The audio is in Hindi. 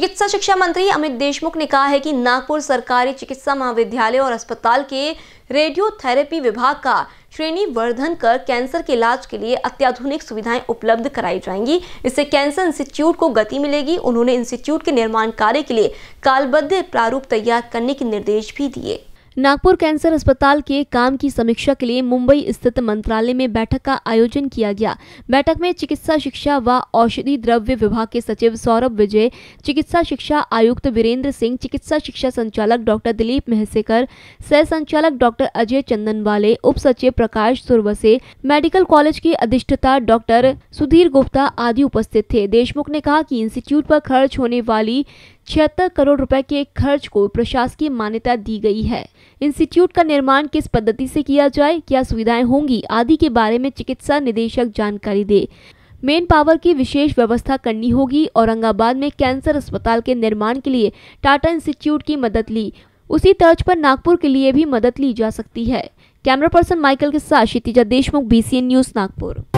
चिकित्सा शिक्षा मंत्री अमित देशमुख ने कहा है कि नागपुर सरकारी चिकित्सा महाविद्यालय और अस्पताल के रेडियोथेरेपी विभाग का श्रेणी वर्धन कर कैंसर के इलाज के लिए अत्याधुनिक सुविधाएं उपलब्ध कराई जाएंगी इससे कैंसर इंस्टीट्यूट को गति मिलेगी उन्होंने इंस्टीट्यूट के निर्माण कार्य के लिए कालबद्ध प्रारूप तैयार करने के निर्देश भी दिए नागपुर कैंसर अस्पताल के काम की समीक्षा के लिए मुंबई स्थित मंत्रालय में बैठक का आयोजन किया गया बैठक में चिकित्सा शिक्षा व औषधि द्रव्य विभाग के सचिव सौरभ विजय चिकित्सा शिक्षा आयुक्त वीरेंद्र सिंह चिकित्सा शिक्षा संचालक डॉक्टर दिलीप महसेकर सह संचालक डॉक्टर अजय चंदन वाले उप सचिव प्रकाश सुरवसे मेडिकल कॉलेज की अधिष्ठता डॉक्टर सुधीर गुप्ता आदि उपस्थित थे देशमुख ने कहा की इंस्टीट्यूट आरोप खर्च होने वाली छिहत्तर करोड़ रुपए के खर्च को प्रशासकीय मान्यता दी गई है इंस्टीट्यूट का निर्माण किस पद्धति से किया जाए क्या सुविधाएं होंगी आदि के बारे में चिकित्सा निदेशक जानकारी दे मेन पावर की विशेष व्यवस्था करनी होगी औरंगाबाद में कैंसर अस्पताल के निर्माण के लिए टाटा इंस्टीट्यूट की मदद ली उसी तर्ज पर नागपुर के लिए भी मदद ली जा सकती है कैमरा पर्सन माइकल के साथ क्षितिजा देशमुख बी न्यूज नागपुर